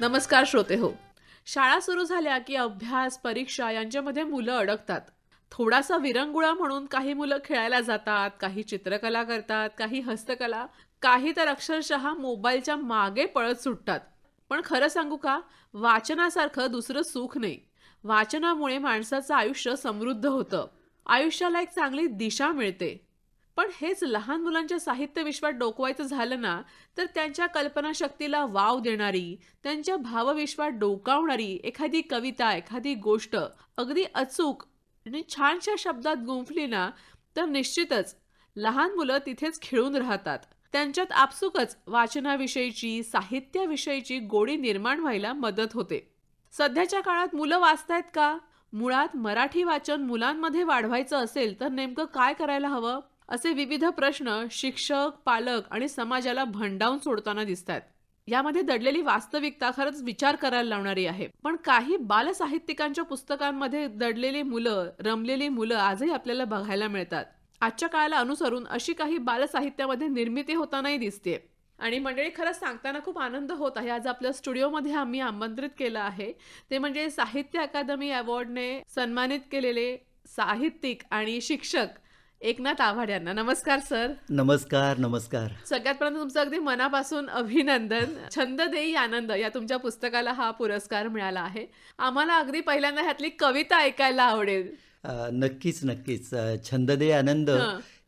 नमस्कार श्रोते हो शाळा सुरू झाल्या की अभ्यास परीक्षा यांच्यामध्ये मुलं अडकतात थोडासा विरंगुळा म्हणून काही मुलं खेळायला जातात काही चित्रकला करतात काही हस्तकला काही तर अक्षरशः मोबाईलच्या मागे पळत सुटतात पण खरं सांगू का वाचनासारखं दुसरं सुख नाही वाचनामुळे माणसाचं आयुष्य समृद्ध होतं आयुष्याला एक चांगली दिशा मिळते पण हेच लहान मुलांच्या साहित्य विश्वात डोकवायचं झालं ना तर त्यांच्या कल्पनाशक्तीला वाव देणारी त्यांच्या भावविश्वात डोकावणारी एखादी कविता एखादी गोष्ट अगदी अचूक आणि छानशा शब्दात गुंफली ना तर निश्चितच लहान मुलं तिथेच खेळून राहतात त्यांच्यात आपसुकच वाचनाविषयीची साहित्याविषयीची गोडी निर्माण व्हायला मदत होते सध्याच्या काळात मुलं वाचतायत का मुळात मराठी वाचन मुलांमध्ये वाढवायचं असेल तर नेमकं काय करायला हवं असे विविध प्रश्न शिक्षक पालक आणि समाजाला भंडावून सोडताना दिसतात यामध्ये दडलेली वास्तविकता खरंच विचार करायला लावणारी आहे पण काही बालसाहित्यिकांच्या पुस्तकांमध्ये दडलेली मुलं रमलेली मुलं आजही आपल्याला बघायला मिळतात आजच्या काळाला अनुसरून अशी काही बालसाहित्यामध्ये निर्मिती होतानाही दिसते आणि मंडळी खरंच सांगताना खूप आनंद होत आहे आज आपल्या स्टुडिओमध्ये आम्ही आमंत्रित केलं आहे ते म्हणजे साहित्य अकादमी अवॉर्डने सन्मानित केलेले साहित्यिक आणि शिक्षक एकनाथ आव्हाड यांना नमस्कार सर नमस्कार नमस्कार सगळ्यात पर्यंत तुमचं अगदी मनापासून अभिनंदन छंद देई आनंद या तुमच्या पुस्तकाला हा पुरस्कार मिळाला आहे आम्हाला अगदी पहिल्यांदा ह्यातली कविता ऐकायला आवडेल नक्कीच नक्कीच छंद दे आनंद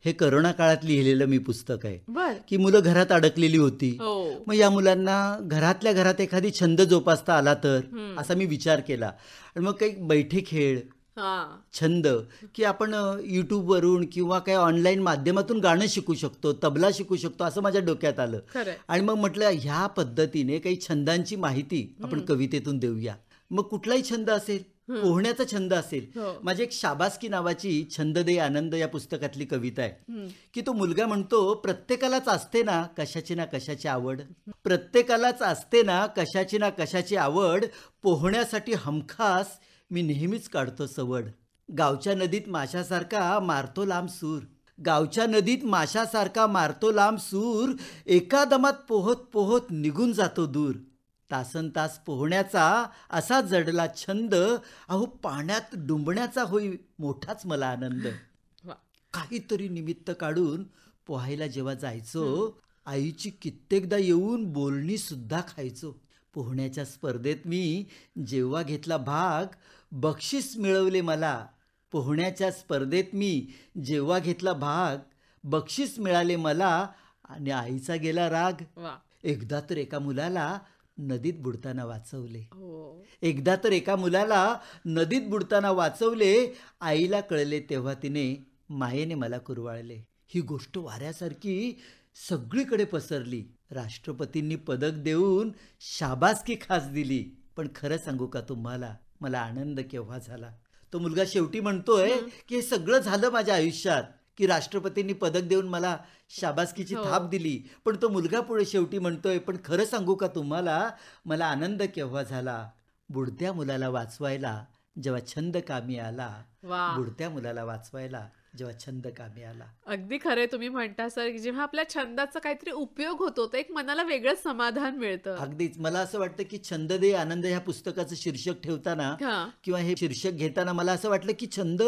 हे करोना काळात लिहिलेलं मी पुस्तक आहे की मुलं घरात अडकलेली होती हो. मग या मुलांना घरातल्या घरात एखादी छंद जोपासता आला तर असा मी विचार केला आणि मग काही बैठे खेळ छंद की आपण युट्यूबवरून किंवा काही ऑनलाईन माध्यमातून गाणं शिकू शकतो तबला शिकू शकतो असं माझ्या डोक्यात आलं आणि मग म्हटलं ह्या पद्धतीने काही छंदांची माहिती आपण कवितेतून देऊया मग कुठलाही छंद असेल पोहण्याचा छंद असेल हो. माझी एक शाबासकी नावाची छंद दे आनंद या पुस्तकातली कविता आहे की तो मुलगा म्हणतो प्रत्येकालाच असते ना कशाची ना कशाची आवड प्रत्येकालाच असते ना कशाची ना कशाची आवड पोहण्यासाठी हमखास मी नेहमीच काढतो सवड गावच्या नदीत माशासारखा मारतो लांब सूर गावच्या नदीत माशासारखा मारतो लांब सूर एका दमात पोहत पोहत निघून जातो दूर तासन तास पोहण्याचा असा जडला छंद अहो पाण्यात डुंबण्याचा होई मोठाच मला आनंद काहीतरी निमित्त काढून पोहायला जेव्हा जायचो आईची कित्येकदा येऊन बोलणी सुद्धा खायचो पोहण्याच्या स्पर्धेत मी जेव्हा घेतला भाग बक्षीस मिळवले मला पोहण्याच्या स्पर्धेत मी जेव्हा घेतला भाग बक्षीस मिळाले मला आणि आईचा गेला राग एकदा तर एका मुलाला नदीत बुडताना वाचवले हो. एकदा तर एका मुलाला नदीत बुडताना वाचवले आईला कळले तेव्हा तिने मायेने मला कुरवाळले ही गोष्ट वाऱ्यासारखी सगळीकडे पसरली राष्ट्रपतींनी पदक देऊन शाबासकी खास दिली पण खरं सांगू का तुम्हाला मला आनंद केव्हा झाला तो मुलगा शेवटी म्हणतोय की हे सगळं झालं माझ्या आयुष्यात की राष्ट्रपतींनी पदक देऊन मला शाबासकीची हो. थाप दिली पण तो मुलगा पुढे शेवटी म्हणतोय पण खरं सांगू का तुम्हाला मला आनंद केव्हा झाला बुडत्या मुलाला वाचवायला जेव्हा छंद कामी आला बुडत्या मुलाला वाचवायला जेव्हा छंद कामी आला अगदी खरे तुम्ही म्हणता सर जेव्हा आपल्या छंदाचा काहीतरी उपयोग होतो तर एक मनाला वेगळंच समाधान मिळतं अगदीच मला असं वाटतं की छंद दे आनंद ह्या पुस्तकाचं शीर्षक ठेवताना किंवा हे शीर्षक घेताना मला असं वाटलं की छंद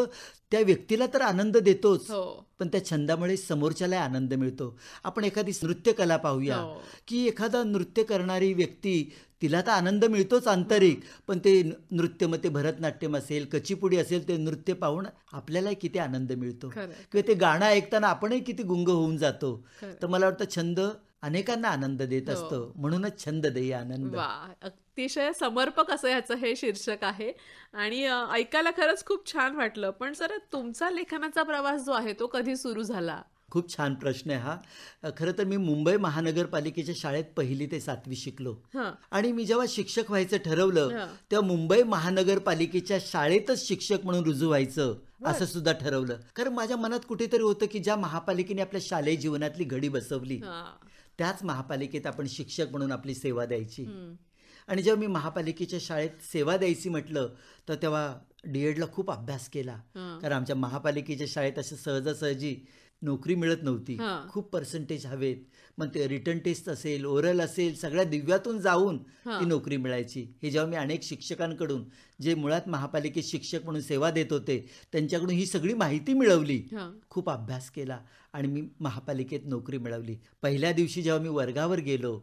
त्या व्यक्तीला तर आनंद देतोच हो. पण त्या छंदामुळे समोरच्यालाही आनंद मिळतो आपण एखादी नृत्यकला पाहूया हो. की एखादा नृत्य करणारी व्यक्ती तिला तर आनंद मिळतोच आंतरिक पण ते नृत्य मग ते भरतनाट्यम असेल कचीपुडी असेल ते नृत्य पाहून आपल्याला किती आनंद मिळतो किंवा ते गाणं ऐकताना आपणही किती गुंग होऊन जातो तर मला वाटतं छंद अनेकांना आनंद देत हो. असतो म्हणूनच छंद देई आनंद अतिशय समर्पक असं याचं हे शीर्षक आहे आणि ऐकायला खरंच खूप छान वाटलं पण सर तुमचा लेखनाचा प्रवास जो आहे तो कधी सुरू झाला खूप छान प्रश्न आहे हा खरं तर मी मुंबई महानगरपालिकेच्या शाळेत पहिली ते सातवी शिकलो आणि मी जेव्हा शिक्षक व्हायचं ठरवलं तेव्हा मुंबई महानगरपालिकेच्या शाळेतच शिक्षक म्हणून रुजू व्हायचं असं सुद्धा ठरवलं कारण माझ्या मनात कुठेतरी होतं की ज्या महापालिकेने आपल्या शालेय जीवनातली घडी बसवली त्याच महापालिकेत आपण शिक्षक म्हणून आपली सेवा द्यायची आणि जेव्हा मी महापालिकेच्या शाळेत सेवा द्यायची म्हटलं तर तेव्हा डीएडला खूप अभ्यास केला कारण आमच्या महापालिकेच्या शाळेत असे सहजासहजी नोकरी मिळत नव्हती खूप पर्सेंटेज हवेत मग ते रिटर्न टेस्ट असेल ओरल असेल सगळ्या दिव्यातून जाऊन ती नोकरी मिळायची हे जेव्हा मी अनेक शिक्षकांकडून जे मुळात महापालिकेत शिक्षक म्हणून सेवा देत होते त्यांच्याकडून ही सगळी माहिती मिळवली खूप अभ्यास केला आणि मी महापालिकेत नोकरी मिळवली पहिल्या दिवशी जेव्हा मी वर्गावर गेलो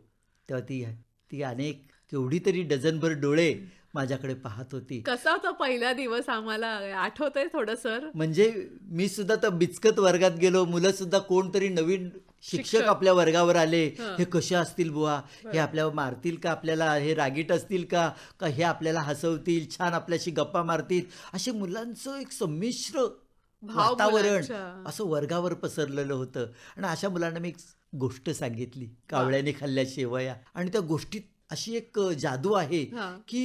तेव्हा ती ती अनेक केवढी तरी डझनभर डोळे माझ्याकडे पाहत होती कसा होता पहिला दिवस आम्हाला आठवत आहे थोडं सर म्हणजे मी सुद्धा तर बिचकत वर्गात गेलो मुलं सुद्धा कोणतरी नवीन शिक्षक आपल्या वर्गावर आले हे कसे असतील बुवा हे आपल्याला मारतील का आपल्याला हे रागीट असतील का का हे आपल्याला हसवतील छान आपल्याशी गप्पा मारतील असे मुलांचं एक संमिश्र वातावरण असं वर्गावर पसरलेलं होतं आणि अशा मुलांना मी एक गोष्ट सांगितली कावळ्याने खाल्ल्या शेवया आणि त्या गोष्टीत अशी एक जादू आहे की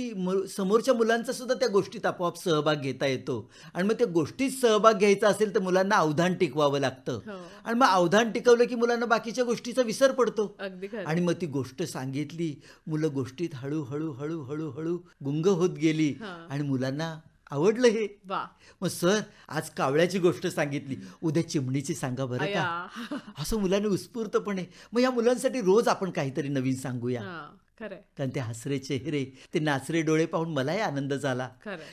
समोरच्या मुलांचा सुद्धा त्या गोष्टीत आपोआप सहभाग घेता येतो आणि मग त्या गोष्टीत सहभाग घ्यायचा असेल तर मुलांना अवधान टिकवावं लागतं हो. आणि मग अवधान टिकवलं की मुलांना बाकीच्या गोष्टीचा विसर पडतो आणि मग ती गोष्ट सांगितली मुलं गोष्टीत हळूहळू हळूहळू हळू गुंग होत गेली आणि मुलांना आवडलं हे मग सर आज कावळ्याची गोष्ट सांगितली उद्या चिमणीची सांगा बरं का असं मुलांनी उत्स्फूर्तपणे मग या मुलांसाठी रोज आपण काहीतरी नवीन सांगूया कारण ते हसरे चेहरे ते नाचरे डोळे पाहून मलाही आनंद झाला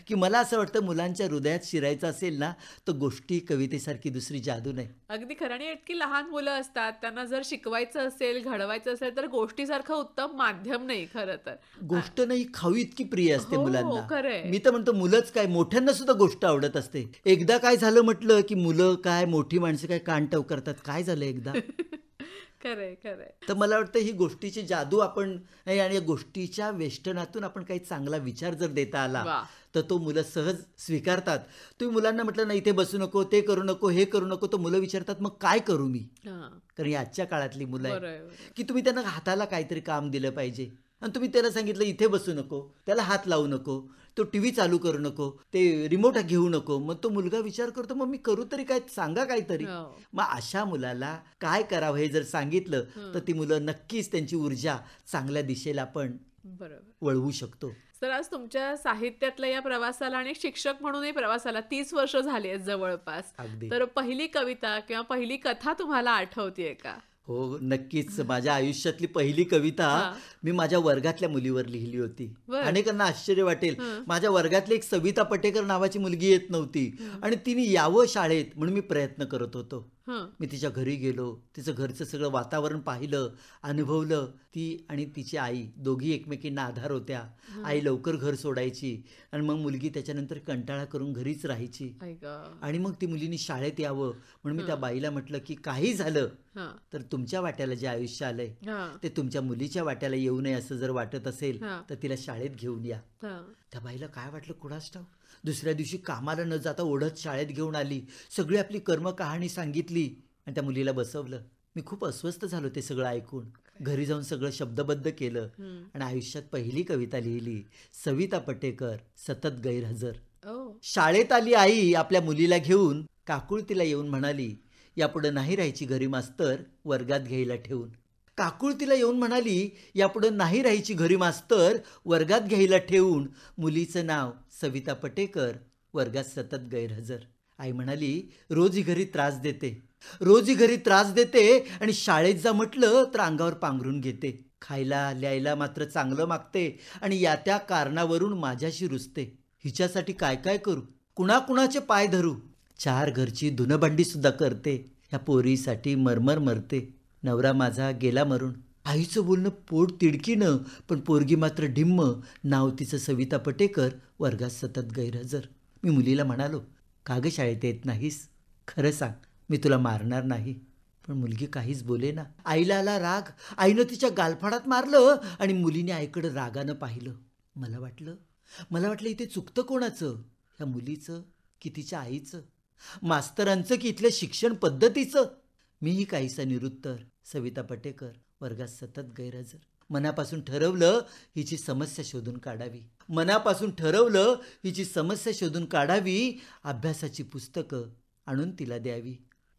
की मला असं वाटतं मुलांच्या हृदयात शिरायचं असेल ना तर गोष्टी कवितेसारखी दुसरी जादू नाही अगदी खरं आणि इतकी लहान मुलं असतात त्यांना जर शिकवायचं असेल घडवायचं असेल तर गोष्टीसारखं उत्तम माध्यम नाही खरं तर गोष्ट नाही खाऊ इतकी प्रिय असते हो, हो, मुलांना मी तर म्हणतो मुलंच काय मोठ्यांना सुद्धा गोष्ट आवडत असते एकदा काय झालं म्हटलं की मुलं काय मोठी माणसं काय कानटव करतात काय झालं एकदा तर मला वाटतं ही गोष्टीची जादू आपण आणि या गोष्टीच्या वेष्टनातून आपण काही चांगला विचार जर देता आला तर तो मुलं सहज स्वीकारतात तुम्ही मुलांना म्हटलं नाही इथे बसू नको ते करू नको हे करू नको तर मुलं विचारतात मग काय करू मी कारण आजच्या काळातली मुलं आहे की तुम्ही त्यांना हाताला काहीतरी काम दिलं पाहिजे आणि तुम्ही त्याला सांगितलं इथे बसू नको त्याला हात लावू नको तो टी व्ही चालू करू नको ते रिमोट घेऊ नको मग तो मुलगा विचार करतो मग मी करू तरी काय सांगा काहीतरी हो. मग अशा मुलाला काय करावं हे जर सांगितलं तर ती मुलं नक्कीच त्यांची ऊर्जा चांगल्या दिशेला आपण वळवू शकतो तर आज तुमच्या साहित्यातल्या या प्रवासाला आणि शिक्षक म्हणूनही प्रवासाला तीस वर्ष झाली आहेत जवळपास तर पहिली कविता किंवा पहिली कथा तुम्हाला आठवतीये का हो नक्कीच माझ्या आयुष्यातली पहिली कविता मी माझ्या वर्गातल्या मुलीवर लिहिली होती अनेकांना आश्चर्य वाटेल माझ्या वर्गातली एक सविता पटेकर नावाची मुलगी येत नव्हती आणि तिने यावं शाळेत म्हणून मी प्रयत्न करत होतो मी तिच्या घरी गेलो तिचं घरचं सगळं वातावरण पाहिलं अनुभवलं ती आणि तिची आई दोघी एकमेकींना आधार होत्या आई लवकर घर सोडायची आणि मग मुलगी त्याच्यानंतर कंटाळा करून घरीच राहायची आणि मग ती मुलीने शाळेत यावं म्हणून मी त्या बाईला म्हटलं की काही झालं तर तुमच्या वाट्याला जे आयुष्य आलंय ते तुमच्या मुलीच्या वाट्याला येऊ नये असं जर वाटत असेल तर तिला शाळेत घेऊन या त्या बाईला काय वाटलं कुणास ठाऊक दुसऱ्या दिवशी कामाला न जाता ओढत शाळेत घेऊन आली सगळी आपली कर्मकहाणी सांगितली आणि त्या मुलीला बसवलं मी खूप अस्वस्थ झालो ते सगळं ऐकून घरी जाऊन सगळं शब्दबद्ध केलं आणि आयुष्यात पहिली कविता लिहिली सविता पटेकर सतत गैरहजर शाळेत आली आई आपल्या मुलीला घेऊन काकुळ तिला येऊन म्हणाली यापुढे नाही राहायची घरी मास्तर वर्गात घ्यायला ठेवून तिला येऊन म्हणाली यापुढं नाही राहायची घरी मास्तर वर्गात घ्यायला ठेवून मुलीचं नाव सविता पटेकर वर्गात सतत गैरहजर आई म्हणाली रोज घरी त्रास देते रोज घरी त्रास देते आणि शाळेत जा म्हटलं तर अंगावर पांघरून घेते खायला ल्यायला मात्र चांगलं मागते आणि या त्या कारणावरून माझ्याशी रुजते हिच्यासाठी काय काय करू कुणाकुणाचे पाय धरू चार घरची धुनभांडी सुद्धा करते ह्या पोरीसाठी मरमर मरते नवरा माझा गेला मरून आईचं बोलणं पोट तिडकीनं पण पोरगी मात्र ढिम्म नाव तिचं सविता पटेकर वर्गात सतत गैरहजर मी मुलीला म्हणालो का शाळेत येत नाहीस खरं सांग मी तुला मारणार नाही पण मुलगी काहीच बोले ना आईला आला राग आईनं तिच्या गालफाडात मारलं आणि मुलीने आईकडं रागानं पाहिलं मला वाटलं मला वाटलं इथे चुकतं कोणाचं ह्या मुलीचं की तिच्या आईचं मास्तरांचं की इथल्या शिक्षण पद्धतीचं मीही काहीसा निरुत्तर सविता पटेकर वर्गात सतत गैरहजर मनापासून ठरवलं हिची समस्या शोधून काढावी मनापासून ठरवलं हिची समस्या शोधून काढावी अभ्यासाची पुस्तकं आणून तिला द्यावी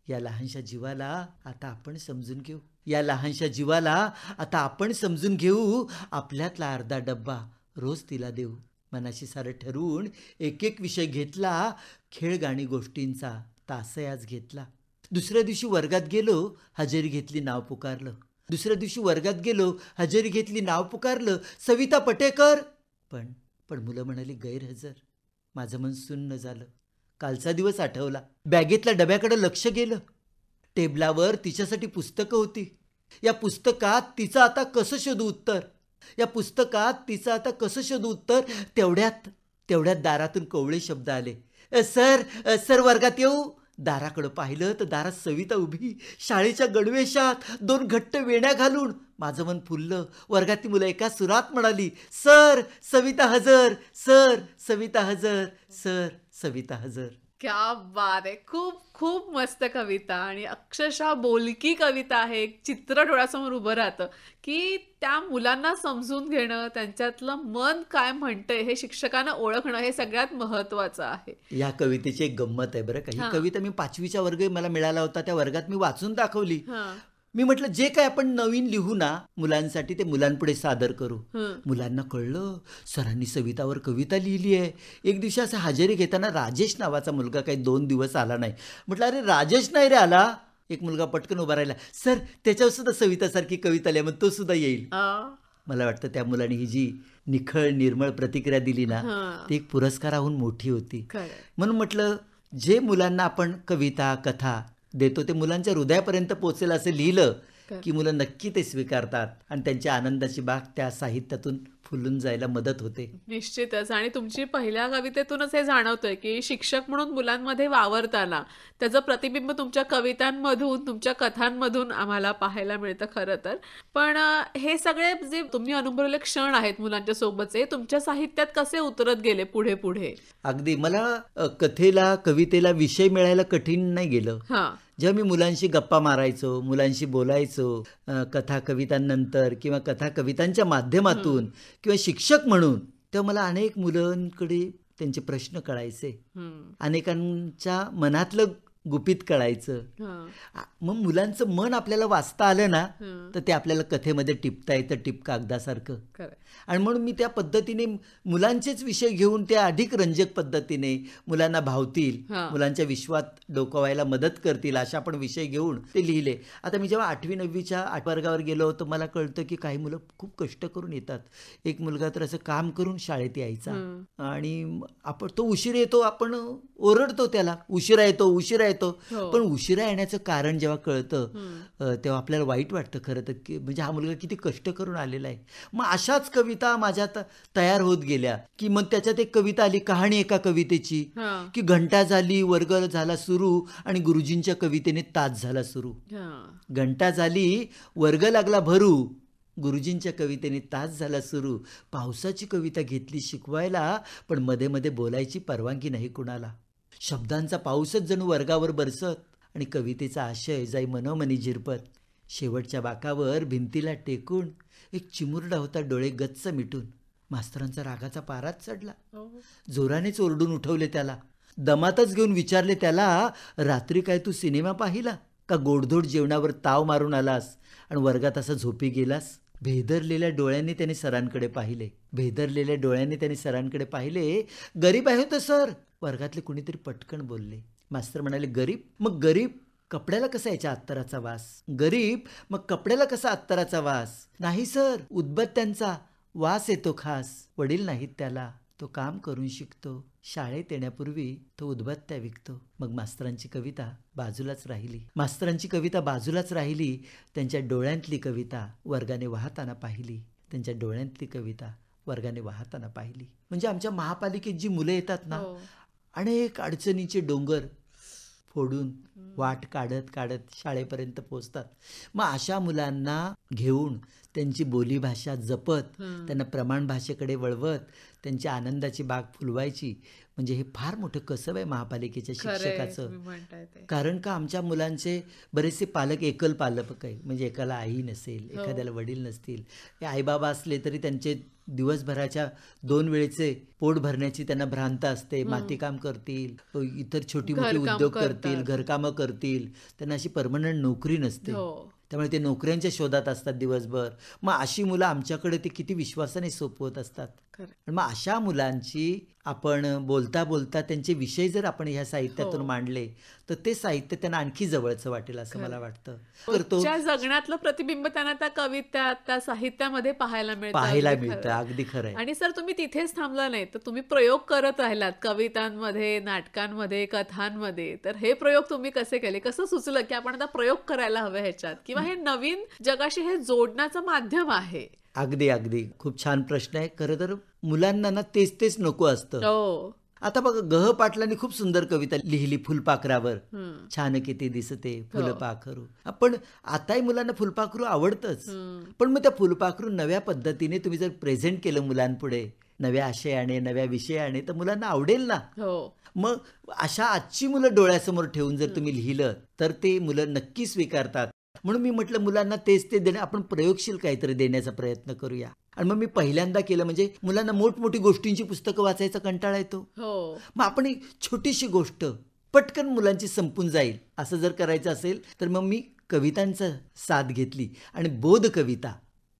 या लहानशा जीवाला आता आपण समजून घेऊ या लहानशा जीवाला आता आपण समजून घेऊ आपल्यातला अर्धा डब्बा रोज तिला देऊ मनाशी सारं ठरवून एक एक विषय घेतला खेळ गाणी गोष्टींचा तास आज घेतला दुसऱ्या दिवशी वर्गात गेलो हजेरी घेतली नाव पुकारलं दुसऱ्या दिवशी वर्गात गेलो हजेरी घेतली नाव पुकारलं सविता पटेकर पण पण मुलं म्हणाली गैरहजर माझं मन सुन्न झालं कालचा दिवस आठवला बॅगेतल्या डब्याकडे लक्ष गेलं टेबलावर तिच्यासाठी पुस्तकं होती या पुस्तकात तिचं आता कसं शोधू उत्तर या पुस्तकात तिचं आता कसं शोधू उत्तर तेवढ्यात तेवढ्यात दारातून कवळे शब्द आले सर सर वर्गात येऊ दाराकडं पाहिलं तर दारात सविता उभी शाळेच्या गडवेशात दोन घट्ट वेण्या घालून माझं मन फुललं वर्गातली मुलं एका सुरात म्हणाली सर सविता हजर सर सविता हजर सर सविता हजर क्या बात आहे खूप खूप मस्त कविता आणि अक्षरशः बोलकी कविता आहे एक चित्र डोळ्यासमोर उभं राहतं की त्या मुलांना समजून घेणं त्यांच्यातलं मन काय म्हणतंय हे शिक्षकांना ओळखणं हे सगळ्यात महत्वाचं आहे या कवितेची एक गंमत आहे बरं का ही कविता मी पाचवीच्या वर्ग मला मिळाला होता त्या वर्गात मी वाचून दाखवली मी म्हटलं जे काय आपण नवीन लिहू ना मुलांसाठी ते मुलांपुढे सादर करू मुलांना कळलं सरांनी सवितावर कविता लिहिली आहे एक दिवशी असं हजेरी घेताना राजेश नावाचा मुलगा काही दोन दिवस आला नाही म्हटलं अरे राजेश नाही रे आला एक मुलगा पटकन उभा राहिला सर त्याच्यावर सुद्धा सवितासारखी कविता लिहा मग तो सुद्धा येईल मला वाटतं त्या मुलाने ही जी निखळ निर्मळ प्रतिक्रिया दिली ना ती एक पुरस्काराहून मोठी होती म्हणून म्हटलं जे मुलांना आपण कविता कथा देतो ते मुलांच्या हृदयापर्यंत पोचेल असं लिहिलं की मुलं नक्की ते स्वीकारतात आणि त्यांच्या आनंदाची बाग त्या साहित्यातून फुलून जायला मदत होते निश्चितच आणि तुमची पहिल्या कवितेतूनच हे जाणवतोय की शिक्षक म्हणून मुलांमध्ये वावरताना त्याचं प्रतिबिंब तुमच्या कवितांमधून तुमच्या कथांमधून आम्हाला पाहायला मिळतं खरं तर पण हे सगळे जे तुम्ही अनुभवले क्षण आहेत मुलांच्या सोबतचे तुमच्या साहित्यात कसे उतरत गेले पुढे पुढे अगदी मला कथेला कवितेला विषय मिळायला कठीण नाही गेलं हा जेव्हा मी मुलांशी गप्पा मारायचो मुलांशी बोलायचो कथा कवितांनंतर किंवा कथा कवितांच्या माध्यमातून किंवा शिक्षक म्हणून तर मला अनेक मुलांकडे त्यांचे प्रश्न कळायचे अनेकांच्या मनातलं गुपित कळायचं मग मुलांचं मन आपल्याला वाचता आलं ना तर ते आपल्याला कथेमध्ये टिपता येतं टिप कागदासारखं आणि म्हणून मी त्या पद्धतीने मुलांचेच विषय घेऊन त्या अधिक रंजक पद्धतीने मुलांना भावतील मुलांच्या विश्वात डोकवायला मदत करतील अशा पण विषय घेऊन ते लिहिले आता मी जेव्हा आठवी नववीच्या आठवर्गावर गेलो तर मला कळतं की काही मुलं खूप कष्ट करून येतात एक मुलगा तर असं काम करून शाळेत यायचा आणि आपण तो उशीर येतो आपण ओरडतो त्याला उशिरा येतो उशीरा येतो येतो हो. पण उशिरा येण्याचं कारण जेव्हा कळतं तेव्हा आपल्याला वाईट वाटतं खरं तर की म्हणजे हा मुलगा किती कष्ट करून आलेला आहे मग अशाच कविता माझ्यात तयार होत गेल्या की मग त्याच्यात एक कविता आली कहाणी एका कवितेची की घंटा झाली वर्ग झाला सुरू आणि गुरुजींच्या कवितेने तास झाला सुरू घंटा झाली वर्ग लागला भरू गुरुजींच्या कवितेने तास झाला सुरू पावसाची कविता घेतली शिकवायला पण मध्ये मध्ये बोलायची परवानगी नाही कुणाला शब्दांचा पाऊसच जणू वर्गावर बरसत आणि कवितेचा आशय जाई मनोमनी झिरपत शेवटच्या बाकावर भिंतीला टेकून एक चिमुरडा होता डोळे गच्च मिटून मास्तरांचा रागाचा पाराच चढला हो. जोरानेच ओरडून उठवले त्याला दमातच घेऊन विचारले त्याला रात्री काय तू सिनेमा पाहिला का गोडधोड जेवणावर ताव मारून आलास आणि वर्गात असा झोपी गेलास भेदरलेल्या डोळ्यांनी त्याने सरांकडे पाहिले भेदरलेल्या डोळ्यांनी त्याने सरांकडे पाहिले गरीब आहे होतं सर वर्गातले कुणीतरी पटकन बोलले मास्तर म्हणाले गरीब मग गरीब कपड्याला कसा याच्या अत्तराचा वास गरीब मग कपड्याला कसा अत्तराचा वास नाही सर त्यांचा वास येतो खास वडील नाहीत त्याला तो काम करून शिकतो शाळेत येण्यापूर्वी तो उदबत्त्या विकतो मग मास्तरांची कविता बाजूलाच राहिली मास्तरांची कविता बाजूलाच राहिली त्यांच्या डोळ्यांतली कविता वर्गाने वाहताना पाहिली त्यांच्या डोळ्यांतली कविता वर्गाने वाहताना पाहिली म्हणजे आमच्या महापालिकेत जी मुलं येतात ना हो. अनेक अडचणीचे डोंगर फोडून वाट काढत काढत शाळेपर्यंत पोहोचतात मग अशा मुलांना घेऊन त्यांची बोलीभाषा जपत त्यांना प्रमाण भाषेकडे वळवत त्यांची आनंदाची बाग फुलवायची म्हणजे हे फार मोठं कसब आहे महापालिकेच्या शिक्षकाचं कारण का आमच्या मुलांचे बरेचसे पालक एकल पालक आहे म्हणजे एकाला आई नसेल हो. एखाद्याला वडील नसतील आईबाबा असले तरी त्यांचे दिवसभराच्या दोन वेळेचे पोट भरण्याची त्यांना भ्रांत असते मातीकाम करतील इतर छोटी मोठी उद्योग करतील घरकामं करतील त्यांना अशी परमनंट नोकरी नसते हो. त्यामुळे ते नोकऱ्यांच्या शोधात असतात दिवसभर मग अशी मुलं आमच्याकडे ते किती विश्वासाने सोपवत असतात मग अशा मुलांची आपण बोलता बोलता त्यांचे विषय जर आपण ह्या साहित्यातून हो. मांडले तर ते साहित्य त्यांना आणखी जवळचं वाटेल असं मला वाटतं हो, जगण्यातलं प्रतिबिंब त्यांना त्या कविता त्या साहित्यामध्ये पाहायला मिळतं पाहायला मिळतं अगदी खरं आणि सर तुम्ही तिथेच थांबला नाही तर तुम्ही प्रयोग करत राहिलात कवितांमध्ये नाटकांमध्ये कथांमध्ये तर हे प्रयोग तुम्ही कसे केले कसं सुचलं की आपण आता प्रयोग करायला हवा ह्याच्यात किंवा हे नवीन जगाशी हे जोडण्याचं माध्यम आहे अगदी अगदी खूप छान प्रश्न आहे खरं तर मुलांना ना तेच तेच नको असतं हो. आता बघ गह पाटलांनी खूप सुंदर कविता लिहिली फुलपाखरावर छान किती दिसते हो. फुलपाखरू पण आताही मुलांना फुलपाखरू आवडतच पण मग त्या फुलपाखरू नव्या पद्धतीने तुम्ही जर प्रेझेंट केलं मुलांपुढे नव्या आशयाने नव्या विषयाने तर मुलांना आवडेल ना हो. मग अशा आजची मुलं डोळ्यासमोर ठेवून जर तुम्ही लिहिलं तर ते मुलं नक्की स्वीकारतात म्हणून मी म्हटलं मुलांना तेच ते देणे आपण प्रयोगशील काहीतरी देण्याचा प्रयत्न करूया आणि मग मी पहिल्यांदा केलं म्हणजे मुलांना मोठमोठी गोष्टींची पुस्तकं वाचायचा कंटाळा येतो हो. मग आपण एक छोटीशी गोष्ट पटकन मुलांची संपून जाईल असं जर करायचं असेल तर मग मी कवितांचा साथ घेतली आणि बोध कविता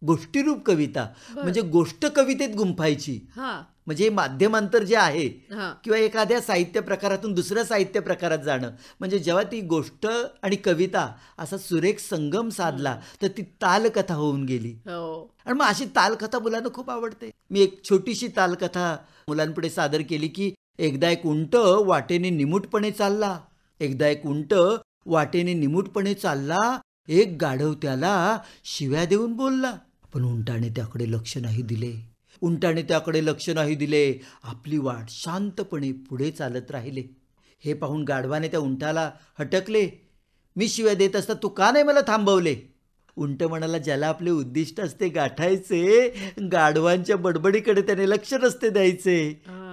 गोष्टीरूप कविता म्हणजे गोष्ट कवितेत गुंफायची म्हणजे माध्यमांतर जे आहे किंवा एखाद्या साहित्य प्रकारातून दुसऱ्या साहित्य प्रकारात जाणं म्हणजे जेव्हा ती गोष्ट आणि कविता असा सुरेख संगम साधला तर ती तालकथा होऊन गेली हो. आणि मग अशी तालकथा मुलांना खूप आवडते मी एक छोटीशी तालकथा मुलांपुढे सादर केली की एकदा एक उंट वाटेने निमूटपणे चालला एकदा एक उंट वाटेने निमूटपणे चालला एक गाढव त्याला शिव्या देऊन बोलला पण उंटाने त्याकडे लक्ष नाही दिले उंटाने त्याकडे लक्ष नाही दिले आपली वाट शांतपणे पुढे चालत राहिले हे पाहून गाढवाने त्या उंटाला हटकले मी शिव्या देत असता तू का नाही मला थांबवले उंट म्हणाला ज्याला आपले उद्दिष्ट असते गाठायचे गाढवांच्या बडबडीकडे त्याने लक्ष नसते द्यायचे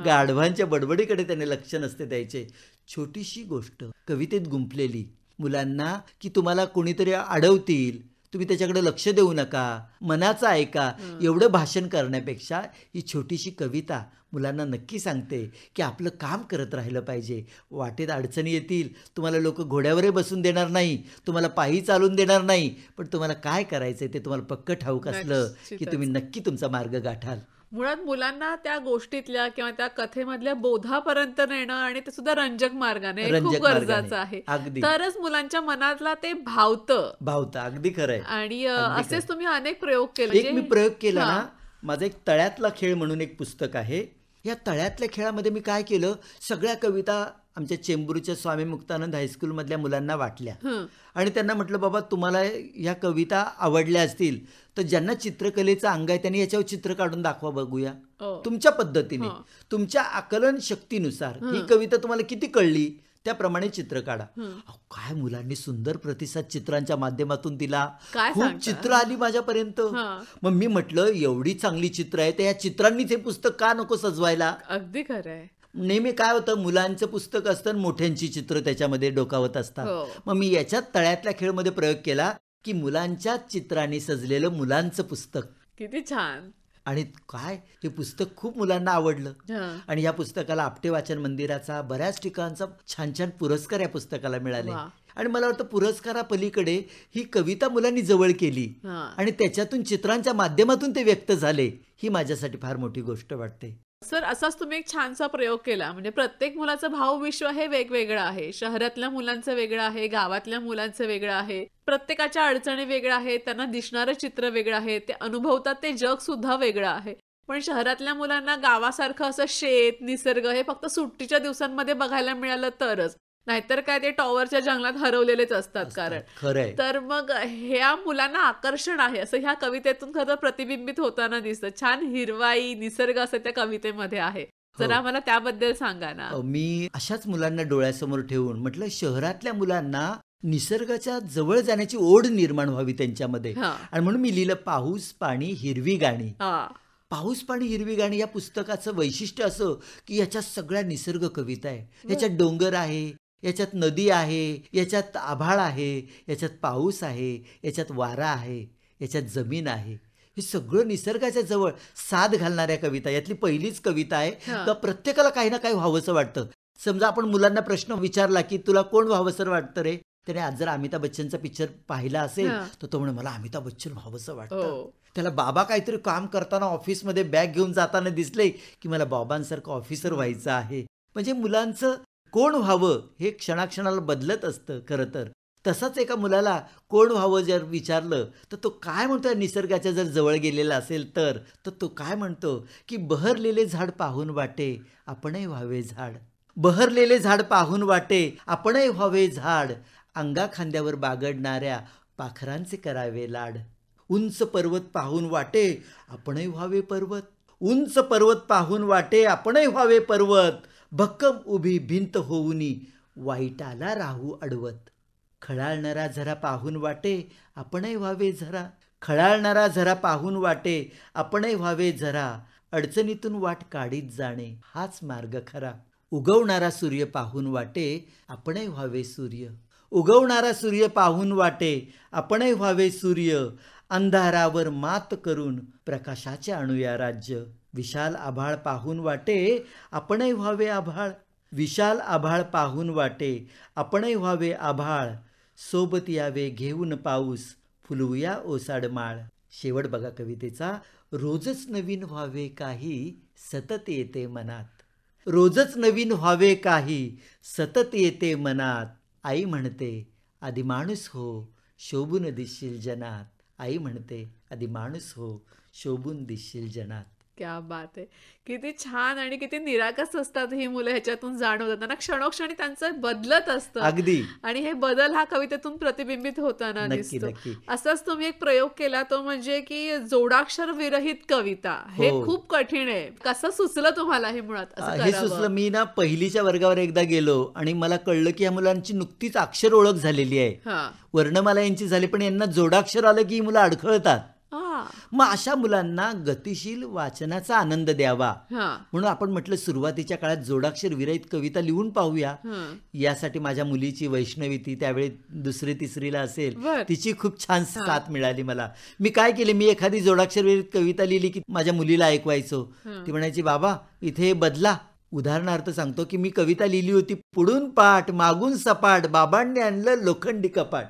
गाढवांच्या बडबडीकडे त्याने लक्ष नसते द्यायचे छोटीशी गोष्ट कवितेत गुंपलेली मुलांना की तुम्हाला कोणीतरी अडवतील तुम्ही त्याच्याकडे लक्ष देऊ नका मनाचं ऐका एवढं भाषण करण्यापेक्षा ही छोटीशी कविता मुलांना नक्की सांगते की आपलं काम करत राहिलं पाहिजे वाटेत अडचणी येतील तुम्हाला लोक घोड्यावरही बसून देणार नाही तुम्हाला पायी चालून देणार नाही पण तुम्हाला काय करायचं ते तुम्हाला पक्क ठाऊक असलं की तुम्ही नक्की तुमचा मार्ग गाठाल मुळात मुलांना त्या गोष्टीतल्या किंवा त्या कथेमधल्या बोधापर्यंत नेणं आणि ते सुद्धा रंजक मार्गाने खूप गरजेचं आहे तरच मुलांच्या मनातला ते भावतं भावतं अगदी खरंय आणि असेच तुम्ही अनेक प्रयोग केले प्रयोग केला ना माझं एक तळ्यातला खेळ म्हणून एक पुस्तक आहे या तळ्यातल्या खेळामध्ये मी काय केलं सगळ्या कविता आमच्या चेंबूरच्या स्वामी मुक्तानंद हायस्कूलमधल्या मुलांना वाटल्या आणि त्यांना म्हटलं बाबा तुम्हाला ह्या कविता आवडल्या असतील तर ज्यांना चित्रकलेचा अंग आहे त्यांनी याच्यावर चित्र काढून दाखवा बघूया हो. तुमच्या पद्धतीने हो. तुमच्या आकलन शक्तीनुसार ही कविता तुम्हाला किती कळली त्याप्रमाणे चित्र काढा काय मुलांनी सुंदर प्रतिसाद चित्रांच्या माध्यमातून दिला खूप चित्र आली माझ्यापर्यंत मग मी म्हटलं एवढी चांगली चित्र आहे तर या चित्रांनीच हे पुस्तक का नको सजवायला अगदी खरं आहे नेहमी काय होतं मुलांचं पुस्तक असतं मोठ्यांची चित्र त्याच्यामध्ये डोकावत असतात हो. मग मी याच्यात तळ्यातल्या खेळमध्ये प्रयोग केला की मुलांच्या चित्राने सजलेलं मुलांचं पुस्तक किती छान आणि काय हे पुस्तक खूप मुलांना आवडलं आणि या पुस्तकाला आपटे वाचन मंदिराचा बऱ्याच ठिकाणचा छान छान पुरस्कार या पुस्तकाला मिळाले आणि मला वाटतं पुरस्कारापलीकडे ही कविता मुलांनी जवळ केली आणि त्याच्यातून चित्रांच्या माध्यमातून ते व्यक्त झाले ही माझ्यासाठी फार मोठी गोष्ट वाटते सर असाच तुम्ही एक छानसा प्रयोग केला म्हणजे प्रत्येक मुलाचं भावविश्व हे वेगवेगळं आहे शहरातल्या मुलांचं वेगळं आहे गावातल्या मुलांचं वेगळं आहे प्रत्येकाच्या अडचणी वेगळ्या आहेत त्यांना दिसणारं चित्र वेगळं आहे ते अनुभवतात ते जग सुद्धा वेगळं आहे पण शहरातल्या मुलांना गावासारखं असं शेत निसर्ग हे फक्त सुट्टीच्या दिवसांमध्ये बघायला मिळालं तरच नाहीतर काय ते टॉवरच्या जंगलात हरवलेलेच असतात कारण खरंय तर मग ह्या मुलांना आकर्षण आहे असं ह्या कवितेतून खरं प्रतिबिंबित होताना दिसतं छान हिरवाई निसर्ग असं त्या कवितेमध्ये आहे तर हो. आम्हाला त्याबद्दल सांगा ना मी अशाच मुलांना डोळ्यासमोर ठेवून म्हटलं शहरातल्या मुलांना निसर्गाच्या जवळ जाण्याची ओढ निर्माण व्हावी त्यांच्यामध्ये आणि म्हणून मी लिहिलं पाऊस पाणी हिरवी गाणी पाऊस पाणी हिरवी गाणी या पुस्तकाचं वैशिष्ट्य असं की याच्या सगळ्या निसर्ग कविता आहे हो. याच्यात डोंगर आहे याच्यात नदी आहे याच्यात आभाळ आहे याच्यात पाऊस आहे याच्यात वारा आहे याच्यात जमीन आहे हे सगळं निसर्गाच्या जवळ साथ घालणाऱ्या कविता यातली पहिलीच कविता आहे तर प्रत्येकाला काही ना काही व्हावंसं वाटतं समजा आपण मुलांना प्रश्न विचारला की तुला कोण व्हावंसर वाटतं रे त्याने आज जर अमिताभ बच्चनचा पिक्चर पाहिला असेल तर तो म्हणे मला अमिताभ बच्चन व्हावंसं वाटतं हो. त्याला बाबा काहीतरी काम करताना ऑफिसमध्ये बॅग घेऊन जाताना दिसले की मला बाबांसारखं ऑफिसर व्हायचं आहे म्हणजे मुलांचं कोण व्हावं हे क्षणाक्षणाला बदलत असतं खरं तर तसंच एका मुलाला कोण व्हावं जर विचारलं तर तो काय म्हणतो निसर्गाच्या जर जवळ गेलेला असेल तर तर तो काय म्हणतो की बहरलेले झाड पाहून वाटे आपणही व्हावे झाड बहरलेले झाड पाहून वाटे आपणही व्हावे झाड अंगा खांद्यावर बागडणाऱ्या पाखरांचे करावे लाड उंच पर्वत पाहून वाटे आपणही व्हावे पर्वत उंच पर्वत पाहून वाटे आपणही व्हावे पर्वत भक्कम उभी भिंत होऊनी वाईटाला राहू अडवत खळाळणारा जरा पाहून वाटे आपणही व्हावे जरा खळाळणारा जरा पाहून वाटे आपणही व्हावे जरा अडचणीतून वाट काढीत जाणे हाच मार्ग खरा उगवणारा सूर्य पाहून वाटे आपणही व्हावे सूर्य उगवणारा सूर्य पाहून वाटे आपणही व्हावे सूर्य अंधारावर मात करून प्रकाशाचे आणूया राज्य विशाल आभाळ पाहून वाटे आपणही व्हावे आभाळ विशाल आभाळ पाहून वाटे आपणही व्हावे आभाळ सोबत यावे घेऊन पाऊस फुलवूया माळ शेवट बघा कवितेचा रोजच नवीन व्हावे काही सतत येते मनात रोजच नवीन व्हावे काही सतत येते मनात आई म्हणते आधी माणूस हो शोभून दिसशील जनात आई म्हणते आधी माणूस हो शोभून दिसशील जनात क्या बात आहे किती छान आणि किती निराकस असतात ही मुलं ह्याच्यातून जाणवतात त्यांना क्षणोक्षणी त्यांचं बदलत असतं अगदी आणि हे बदल हा कवितेतून प्रतिबिंबित होताना दिसतो असाच तुम्ही एक प्रयोग केला तो म्हणजे की जोडाक्षर विरहित कविता हे हो. खूप कठीण आहे कसं सुचलं तुम्हाला हे मुळात हे सुचलं मी ना पहिलीच्या वर्गावर एकदा गेलो आणि मला कळलं की या मुलांची नुकतीच अक्षर ओळख झालेली आहे वर्णमाला यांची झाली पण यांना जोडाक्षर आलं की मुलं अडखळतात मग अशा मुलांना गतिशील वाचनाचा आनंद द्यावा म्हणून आपण म्हटलं सुरुवातीच्या काळात जोडाक्षर विरहित कविता लिहून पाहूया यासाठी माझ्या मुलीची वैष्णवी ती त्यावेळी दुसरी तिसरीला असेल तिची खूप छान साथ मिळाली मला मी काय केले मी एखादी जोडाक्षर विरहित कविता लिहिली की माझ्या मुलीला ऐकवायचो ती म्हणायची बाबा इथे बदला उदाहरणार्थ सांगतो की मी कविता लिहिली होती पुढून पाठ मागून सपाट बाबांनी आणलं लोखंडी कपाट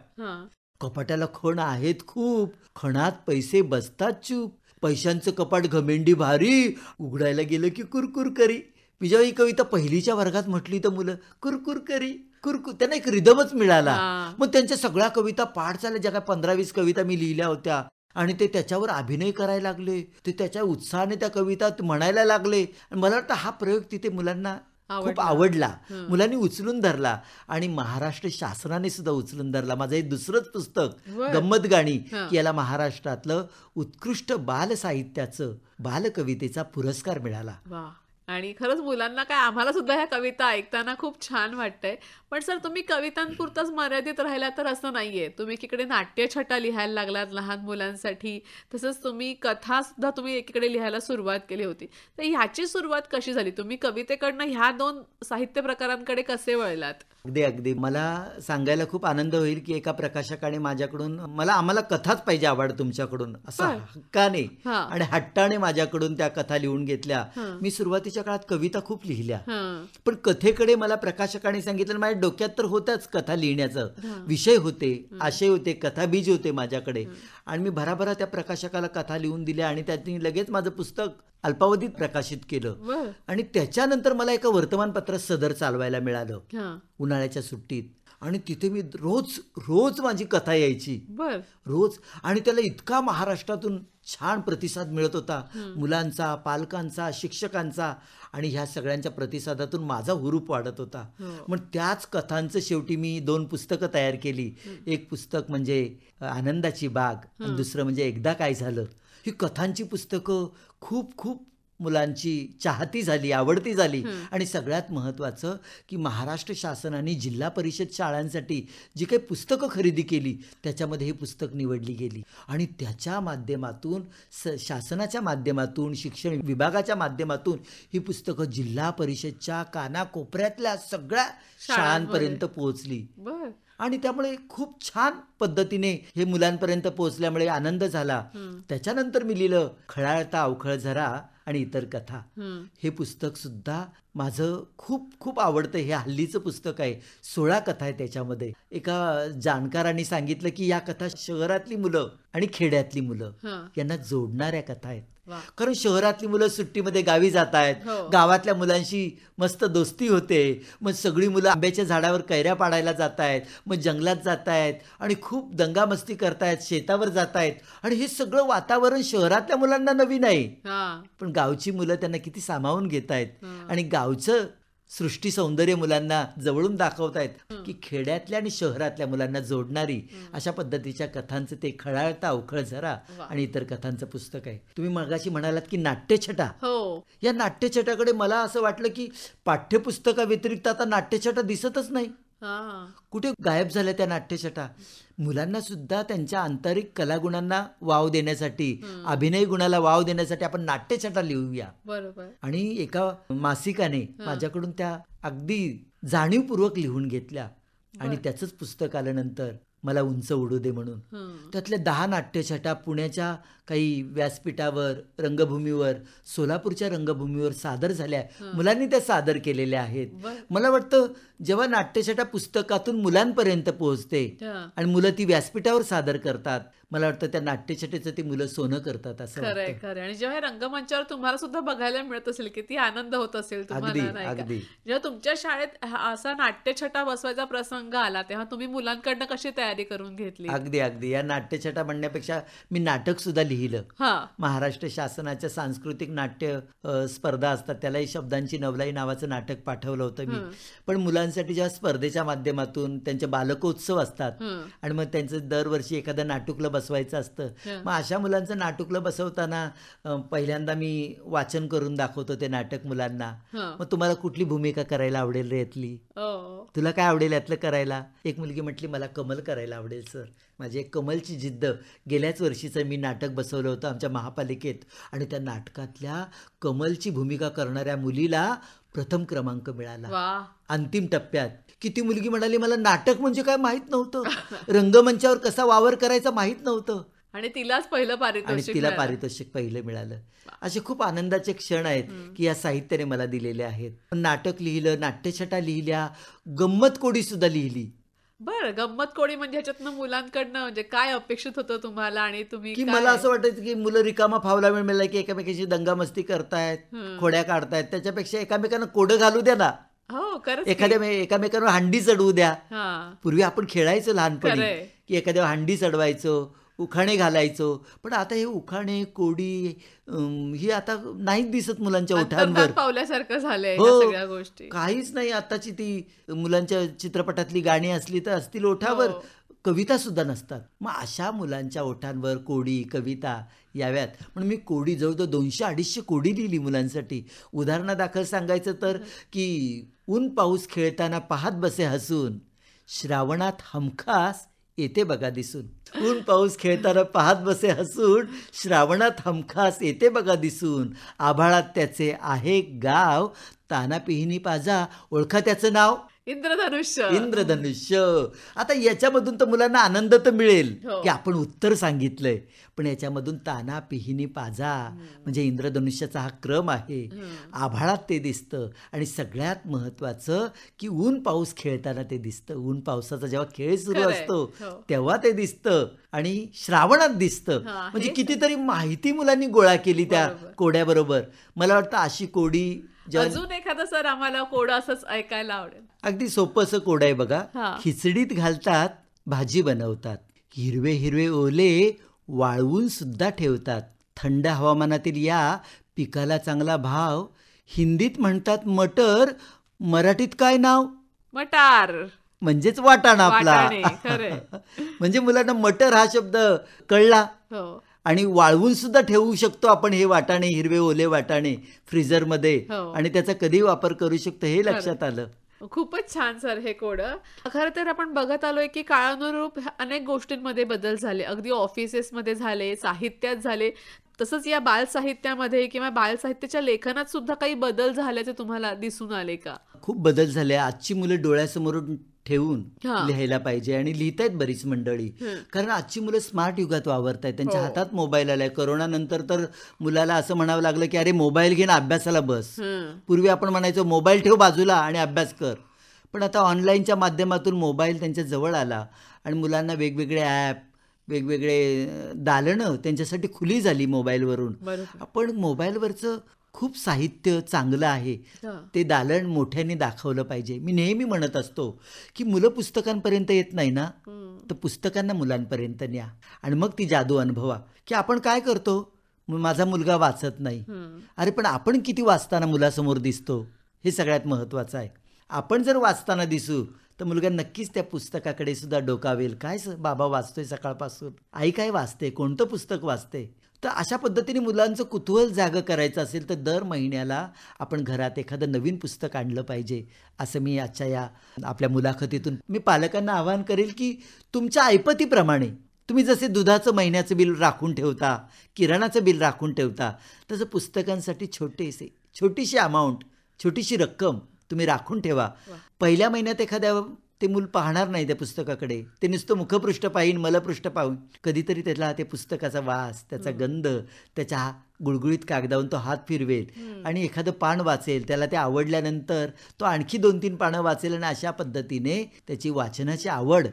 कपाटाला खण आहेत खूप खणात पैसे बसतात चूप पैशांचं कपाट घमेंडी भारी उघडायला गेलं की कुरकुर करी जेव्हा ही कविता पहिलीच्या वर्गात म्हटली तर मुलं कुरकुर करी कुरकुर त्यांना एक रिदमच मिळाला मग त्यांच्या सगळ्या कविता पाठ झाल्या ज्या काय पंधरा वीस कविता मी लिहिल्या होत्या आणि ते त्याच्यावर अभिनय करायला लागले ते त्याच्या उत्साहाने त्या कविता म्हणायला लागले आणि मला वाटतं हा प्रयोग तिथे मुलांना खूप आवडला मुलांनी उचलून धरला आणि महाराष्ट्र शासनाने सुद्धा उचलून धरला माझं हे दुसरंच पुस्तक गंमत गाणी की याला महाराष्ट्रातलं उत्कृष्ट बाल साहित्याचं बालकवितेचा पुरस्कार मिळाला आणि खरंच मुलांना काय आम्हाला सुद्धा ह्या कविता ऐकताना खूप छान वाटतंय पण सर तुम्ही कवितांपुरताच मर्यादित राहिला तर असं नाहीये तुम्ही एकीकडे नाट्यछटा लिहायला लागलात लहान मुलांसाठी तसंच तुम्ही कथा सुद्धा तुम्ही एकीकडे लिहायला सुरुवात केली होती तर ह्याची सुरुवात कशी झाली तुम्ही कवितेकडनं ह्या दोन साहित्य प्रकारांकडे कसे वळलात अगदी अगदी मला सांगायला खूप आनंद होईल की एका प्रकाशकाने माझ्याकडून मला आम्हाला कथाच पाहिजे आवड तुमच्याकडून असं हक्काने आणि हट्टाने माझ्याकडून त्या कथा लिहून घेतल्या मी सुरुवातीच्या काळात कविता खूप लिहिल्या पण कथेकडे मला प्रकाशकाने सांगितलं माझ्या डोक्यात तर होत्याच कथा लिहिण्याचं विषय होते आशय होते कथाबीज होते माझ्याकडे आणि मी भराभरा त्या प्रकाशकाला कथा लिहून दिल्या आणि त्यांनी लगेच माझं पुस्तक अल्पावधीत प्रकाशित केलं आणि त्याच्यानंतर मला एका वर्तमानपत्रात सदर चालवायला मिळालं उन्हाळ्याच्या सुट्टीत आणि तिथे मी रोज रोज माझी कथा यायची रोज आणि त्याला इतका महाराष्ट्रातून छान प्रतिसाद मिळत होता मुलांचा पालकांचा शिक्षकांचा आणि ह्या सगळ्यांच्या प्रतिसादातून माझा हुरूप वाढत होता हो. मग त्याच कथांचं शेवटी मी दोन पुस्तकं तयार केली एक पुस्तक म्हणजे आनंदाची बाग आणि दुसरं म्हणजे एकदा काय झालं ही कथांची पुस्तकं खूप खूप मुलांची चाहती झाली आवडती झाली आणि सगळ्यात महत्त्वाचं की महाराष्ट्र शासनाने जिल्हा परिषद शाळांसाठी जी काही पुस्तकं खरेदी केली त्याच्यामध्ये ही पुस्तक निवडली गेली आणि त्याच्या माध्यमातून स शासनाच्या माध्यमातून शिक्षण विभागाच्या माध्यमातून ही पुस्तकं जिल्हा परिषदच्या कानाकोपऱ्यातल्या सगळ्या शाळांपर्यंत पोहोचली आणि त्यामुळे खूप छान पद्धतीने हे मुलांपर्यंत पोहोचल्यामुळे आनंद झाला त्याच्यानंतर मी लिहिलं खळाळता अवखळ झरा आणि इतर कथा हे पुस्तक सुद्धा माझं खूप खूप आवडतं हे हल्लीचं पुस्तक आहे सोळा कथा आहे त्याच्यामध्ये एका जाणकाराने सांगितलं की या कथा शहरातली मुलं आणि खेड्यातली मुलं यांना जोडणाऱ्या कथा आहेत कारण शहरातली मुलं सुट्टीमध्ये गावी जात आहेत हो. गावातल्या मुलांशी मस्त दोस्ती होते मग सगळी मुलं आंब्याच्या झाडावर कैऱ्या पाडायला जात आहेत मग जंगलात जात आहेत आणि खूप दंगामस्ती करतायत शेतावर जात आहेत आणि हे सगळं वातावरण शहरातल्या मुलांना नवीन आहे पण गावची मुलं त्यांना किती सामावून घेत आहेत आणि गावचं सृष्टी सौंदर्य मुलांना जवळून दाखवतायत की खेड्यातल्या आणि शहरातल्या मुलांना जोडणारी अशा पद्धतीच्या कथांचं ते खळाळता अवखळ झरा आणि इतर कथांचं पुस्तक आहे तुम्ही मगाशी म्हणालात की नाट्यछटा हो या नाट्यछटाकडे मला असं वाटलं की पाठ्यपुस्तका व्यतिरिक्त आता नाट्यछटा दिसतच नाही कुठे गायब झाल्या त्या नाट्यछटा मुलांना सुद्धा त्यांच्या आंतरिक कलागुणांना वाव देण्यासाठी अभिनय गुणाला वाव देण्यासाठी आपण नाट्यछटा लिहूया बरोबर आणि एका मासिकाने माझ्याकडून त्या अगदी जाणीवपूर्वक लिहून घेतल्या आणि त्याचंच पुस्तक आल्यानंतर मला उंच उडू दे म्हणून त्यातल्या दहा नाट्यछटा पुण्याच्या काही व्यासपीठावर रंगभूमीवर सोलापूरच्या रंगभूमीवर सादर झाल्या मुलांनी त्या सादर केलेल्या आहेत मला वाटतं जेव्हा नाट्यछटा पुस्तकातून मुलांपर्यंत पोहोचते आणि मुलं ती व्यासपीठावर सादर करतात मला वाटतं त्या नाट्यछटेचं ती मुलं सोनं करतात असं आणि जेव्हा रंगमंचावर तुम्हाला सुद्धा बघायला मिळत असेल किती आनंद होत असेल तुम्हाला जेव्हा तुमच्या शाळेत असा नाट्यछटा बसवायचा प्रसंग आला तेव्हा तुम्ही मुलांकडनं कशी तयारी करून घेतली अगदी अगदी या नाट्यछटा म्हणण्यापेक्षा मी नाटक सुद्धा लिहिलं महाराष्ट्र शासनाच्या सांस्कृतिक नाट्य स्पर्धा असतात त्यालाही शब्दांची नवलाई नावाचं नाटक पाठवलं होतं मी पण मुलांसाठी जेव्हा स्पर्धेच्या माध्यमातून त्यांचे बालकोत्सव असतात आणि मग त्यांचं दरवर्षी एखादं नाटुकलं बसवायचं असतं मग अशा मुलांचं नाटुकलं बसवताना पहिल्यांदा मी वाचन करून दाखवतो ते नाटक मुलांना मग तुम्हाला कुठली भूमिका करायला आवडेल रे हो. तुला काय आवडेल यातलं करायला एक मुलगी म्हटली मला कमल करायला आवडेल सर माझी एक कमलची जिद्द गेल्याच वर्षीचं मी नाटक बसवलं होतं आमच्या महापालिकेत आणि त्या नाटकातल्या कमलची भूमिका करणाऱ्या मुलीला प्रथम क्रमांक मिळाला अंतिम टप्प्यात किती मुलगी म्हणाली मला नाटक म्हणजे काय माहीत नव्हतं रंगमंचावर कसा वावर करायचा माहीत नव्हतं आणि तिलाच पहिलं पारितोषिक आणि तिला पारितोषिक पहिलं मिळालं असे खूप आनंदाचे क्षण आहेत की या साहित्याने मला दिलेले आहेत नाटक लिहिलं नाट्यछटा लिहिल्या गंमत कोडी सुद्धा लिहिली बरं गंमत कोणी म्हणजे ह्याच्यातनं मुलांकडनं म्हणजे काय अपेक्षित होतं तुम्हाला आणि तुम्ही की मला असं वाटायचं की मुलं रिकामा फावला वेळ मिळाला की एकामेकाशी मस्ती करतायत खोड्या काढतायत त्याच्यापेक्षा एकामेकांना कोडं घालू द्या ना हो एखाद्या एकामेकांवर हांडी चढवू द्या पूर्वी आपण खेळायचं लहानपणी की एखाद्या हांडी चढवायचो उखाणे घालायचो पण आता हे उखाणे कोडी ही आता नाहीच दिसत मुलांच्या ओठांवर पावल्यासारखं झालंय हो, सगळ्या गोष्टी काहीच नाही आताची ती मुलांच्या चित्रपटातली गाणी असली तर असतील ओठावर हो. कविता सुद्धा नसतात मग अशा मुलांच्या ओठांवर कोडी कविता याव्यात म्हणून मी कोडी जवळजवळ दोनशे अडीचशे कोडी लिहिली मुलांसाठी उदाहरणादाखल सांगायचं तर की ऊन पाऊस खेळताना पाहत बसे हसून श्रावणात हमखास येते बघा दिसून ऊन पाऊस खेळताना पाहत बसे हसून श्रावणात हमखास येते बघा दिसून आभाळात त्याचे आहे गाव तानापिहिनी पाजा ओळखा त्याचं नाव इंद्रधनुष्य इंद्रधनुष्य आता याच्यामधून तर मुलांना आनंद तर मिळेल हो. की आपण उत्तर सांगितलंय पण याच्यामधून ताना पिहिनी पाजा म्हणजे इंद्रधनुष्याचा हा क्रम आहे आभाळात ते दिसतं आणि सगळ्यात महत्वाचं की ऊन पाऊस खेळताना ते दिसतं ऊन पावसाचा जेव्हा खेळ सुरू असतो हो. तेव्हा ते दिसतं आणि श्रावणात दिसतं म्हणजे कितीतरी माहिती मुलांनी गोळा केली त्या कोड्याबरोबर मला वाटतं अशी कोडी अजून एखादा सर आम्हाला कोड असंच ऐकायला आवडेल अगदी सोपं कोड आहे बघा खिचडीत घालतात भाजी बनवतात हिरवे हिरवे ओले वाळवून सुद्धा ठेवतात थंड हवामानातील या पिकाला चांगला भाव हिंदीत म्हणतात मटर मराठीत काय नाव मटार म्हणजेच वाटाणा आपला म्हणजे मुलांना मटर हा शब्द कळला हो आणि वाळवून सुद्धा ठेवू शकतो आपण हे वाटाणे हिरवे ओले वाटाणे मध्ये हो. आणि त्याचा कधी वापर करू शकतो हे लक्षात आलं खूपच छान सर हे कोड खर तर आपण बघत आलोय की काळानुरूप अनेक गोष्टींमध्ये बदल झाले अगदी ऑफिसेस मध्ये झाले साहित्यात झाले तसंच या बाल साहित्यामध्ये किंवा बाल साहित्याच्या लेखनात सुद्धा काही बदल झाल्याचे तुम्हाला दिसून आले का खूप बदल झाले आजची मुलं डोळ्यासमोर ठेवून लिहायला पाहिजे आणि आहेत बरीच मंडळी कारण आजची मुलं स्मार्ट युगात वावरतायत त्यांच्या हो. हातात मोबाईल आलाय कोरोना नंतर तर मुलाला असं म्हणावं लागलं की अरे मोबाईल घेणं अभ्यासाला बस पूर्वी आपण म्हणायचो मोबाईल ठेव बाजूला आणि अभ्यास कर पण आता ऑनलाईनच्या माध्यमातून मोबाईल त्यांच्या जवळ आला आणि मुलांना वेगवेगळे ॲप वेगवेगळे दालनं त्यांच्यासाठी खुली झाली मोबाईलवरून आपण मोबाईलवरचं खूप साहित्य चांगलं आहे ते दालन मोठ्याने दाखवलं पाहिजे मी नेहमी म्हणत असतो की मुलं पुस्तकांपर्यंत येत नाही ना तर पुस्तकांना मुलांपर्यंत न्या आणि मग ती जादू अनुभवा की आपण काय करतो माझा मुलगा वाचत नाही अरे पण आपण किती वाचताना मुलासमोर दिसतो हे सगळ्यात महत्वाचं आहे आपण जर वाचताना दिसू तर मुलगा नक्कीच त्या पुस्तकाकडे सुद्धा डोकावेल काय बाबा वाचतोय सकाळपासून आई काय वाचते कोणतं पुस्तक वाचते तर अशा पद्धतीने मुलांचं कुतूहल जागं करायचं असेल तर दर महिन्याला आपण घरात एखादं नवीन पुस्तक आणलं पाहिजे असं मी आजच्या या आपल्या मुलाखतीतून मी पालकांना आवाहन करेल की तुमच्या ऐपतीप्रमाणे तुम्ही जसे दुधाचं महिन्याचं बिल राखून ठेवता किराणाचं बिल राखून ठेवता तसं पुस्तकांसाठी छोटेसे छोटीशी अमाऊंट छोटीशी रक्कम तुम्ही राखून ठेवा पहिल्या महिन्यात एखाद्या ते मूल पाहणार नाही त्या पुस्तकाकडे ते नुसतं मुखपृष्ठ पाहिन पृष्ठ पाहून कधीतरी त्याला ते पुस्तकाचा वास त्याचा गंध त्याच्या गुळगुळीत कागदावून तो हात फिरवेल आणि एखादं पान वाचेल त्याला ते आवडल्यानंतर तो आणखी दोन तीन पानं वाचेल आणि अशा पद्धतीने त्याची वाचनाची आवड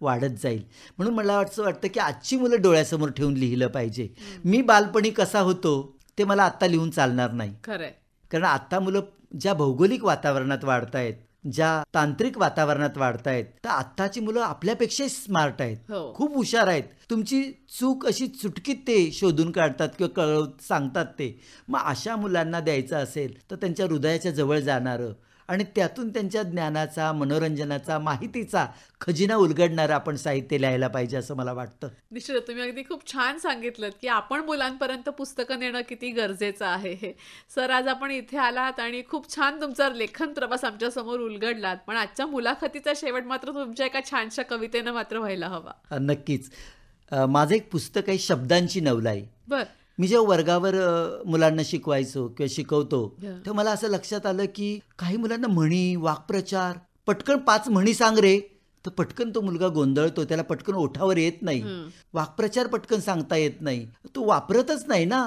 वाढत जाईल म्हणून मला असं वाटतं की आजची मुलं डोळ्यासमोर ठेवून लिहिलं पाहिजे मी बालपणी कसा होतो ते मला आत्ता लिहून चालणार नाही खरं कारण आत्ता मुलं ज्या भौगोलिक वातावरणात वाढतायत ज्या तांत्रिक वातावरणात वाढतायत तर आत्ताची मुलं आपल्यापेक्षा स्मार्ट आहेत हो. खूप हुशार आहेत तुमची चूक अशी चुटकीत ते शोधून काढतात किंवा कळव सांगतात ते मग अशा मुलांना द्यायचं असेल तर त्यांच्या हृदयाच्या जवळ जाणारं आणि त्यातून त्यांच्या ज्ञानाचा मनोरंजनाचा माहितीचा खजिना उलगडणारं आपण साहित्य लिहायला पाहिजे असं मला वाटतं निश्चित तुम्ही अगदी खूप छान सांगितलं की आपण मुलांपर्यंत पुस्तकं नेणं किती गरजेचं आहे हे सर आज आपण इथे आलात आणि खूप छान तुमचा लेखन प्रवास आमच्या समोर उलगडलात पण आजच्या मुलाखतीचा शेवट मात्र तुमच्या एका छानशा कवितेनं मात्र व्हायला हवा नक्कीच माझं एक पुस्तक आहे शब्दांची नवलाई बर मी जेव्हा वर्गावर मुलांना शिकवायचो किंवा शिकवतो तेव्हा मला असं लक्षात आलं की काही मुलांना म्हणी वाक्प्रचार पटकन पाच म्हणी सांग रे तर पटकन तो मुलगा गोंधळतो त्याला पटकन ओठावर येत नाही वाक्प्रचार पटकन सांगता येत नाही तो वापरतच नाही ना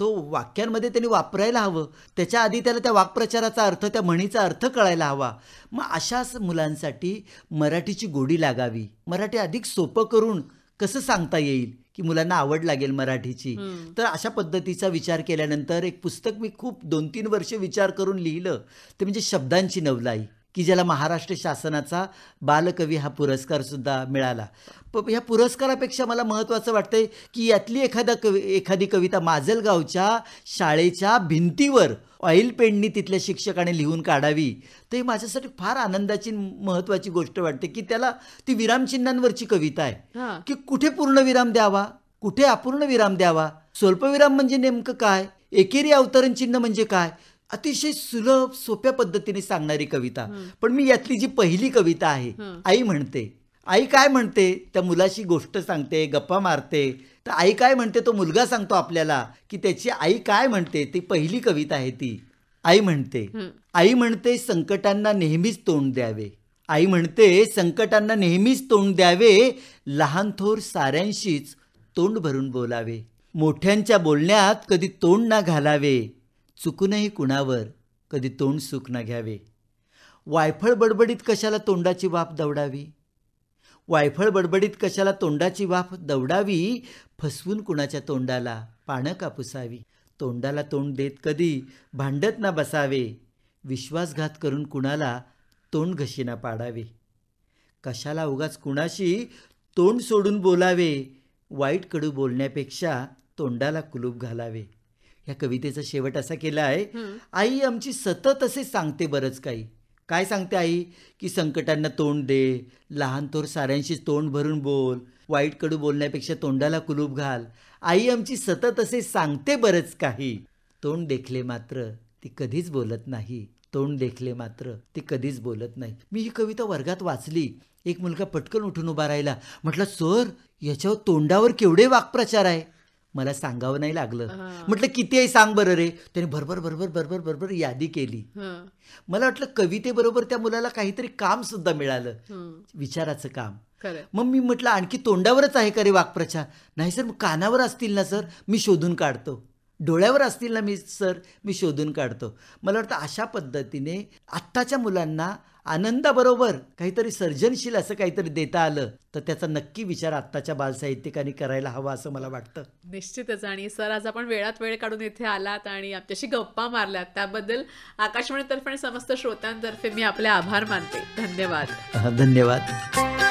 तो वाक्यांमध्ये त्यांनी वापरायला हवं त्याच्या आधी त्याला त्या वाक्प्रचाराचा अर्थ त्या म्हणीचा अर्थ कळायला हवा मग अशाच मुलांसाठी मराठीची गोडी लागावी मराठी अधिक सोपं करून कसं सांगता येईल की मुलांना आवड लागेल मराठीची तर अशा पद्धतीचा विचार केल्यानंतर एक पुस्तक मी खूप दोन तीन वर्ष विचार करून लिहिलं ते म्हणजे शब्दांची नवलाई की ज्याला महाराष्ट्र शासनाचा बालकवी हा पुरस्कार सुद्धा मिळाला ह्या या पुरस्कारापेक्षा मला महत्त्वाचं वाटतंय की यातली एखादा एखादी कविता माजलगावच्या शाळेच्या भिंतीवर ऑइल पेंडनी तिथल्या शिक्षकाने लिहून काढावी ते माझ्यासाठी फार आनंदाची महत्त्वाची गोष्ट वाटते की त्याला ती विरामचिन्हांवरची कविता आहे की कुठे पूर्णविराम द्यावा कुठे अपूर्ण विराम द्यावा स्वल्पविराम म्हणजे नेमकं काय एकेरी अवतरण चिन्ह म्हणजे काय अतिशय सुलभ सोप्या पद्धतीने सांगणारी कविता पण मी यातली जी पहिली कविता आहे आई म्हणते आई काय म्हणते त्या मुलाशी गोष्ट सांगते गप्पा मारते तर आई काय म्हणते तो मुलगा सांगतो आपल्याला की त्याची आई काय म्हणते ती पहिली कविता आहे ती आई म्हणते आई म्हणते संकटांना नेहमीच तोंड द्यावे आई म्हणते संकटांना नेहमीच तोंड द्यावे लहान थोर साऱ्यांशीच तोंड भरून बोलावे मोठ्यांच्या बोलण्यात कधी तोंड ना घालावे चुकूनही कुणावर कधी तोंड सुख ना घ्यावे वायफळ बडबडीत कशाला तोंडाची वाफ दवडावी वायफळ बडबडीत कशाला तोंडाची वाफ दवडावी फसवून कुणाच्या तोंडाला पानं कापुसावी तोंडाला तोंड देत कधी भांडत ना बसावे विश्वासघात करून कुणाला तोंड घशीना पाडावे कशाला उगाच कुणाशी तोंड सोडून बोलावे वाईट कडू बोलण्यापेक्षा तोंडाला कुलूप घालावे या कवितेचा शेवट असा केला आहे आई आमची सतत असे सांगते बरंच काही काय सांगते आई की संकटांना तोंड दे लहान थोर साऱ्यांशी तोंड भरून बोल वाईट कडू बोलण्यापेक्षा तोंडाला कुलूप घाल आई आमची सतत असे सांगते बरंच काही तोंड देखले मात्र ती कधीच बोलत नाही तोंड देखले मात्र ती कधीच बोलत नाही मी ही कविता वर्गात वाचली एक मुलगा पटकन उठून उभा राहिला म्हटलं सर याच्यावर तोंडावर केवढे वाक्प्रचार आहे मला सांगावं नाही लागलं म्हटलं किती आहे सांग बरं रे त्याने भरभर भरभर भरभर भरभर यादी केली मला वाटलं कवितेबरोबर त्या मुलाला काहीतरी काम सुद्धा मिळालं विचाराचं काम मग मी म्हटलं आणखी तोंडावरच आहे का रे वाक्प्रचार नाही सर मग कानावर असतील ना सर मी शोधून काढतो डोळ्यावर असतील ना मी सर मी शोधून काढतो मला वाटतं अशा पद्धतीने आत्ताच्या मुलांना आनंदाबरोबर काहीतरी सर्जनशील असं काहीतरी देता आलं तर त्याचा नक्की विचार आत्ताच्या बालसाहित्यिकांनी करायला हवा असं मला वाटतं निश्चितच आणि सर आज आपण वेळात वेळ काढून इथे आलात आणि आमच्याशी गप्पा मारल्यात त्याबद्दल आकाशवाणीतर्फे आणि समस्त श्रोत्यांतर्फे मी आपले आभार मानते धन्यवाद धन्यवाद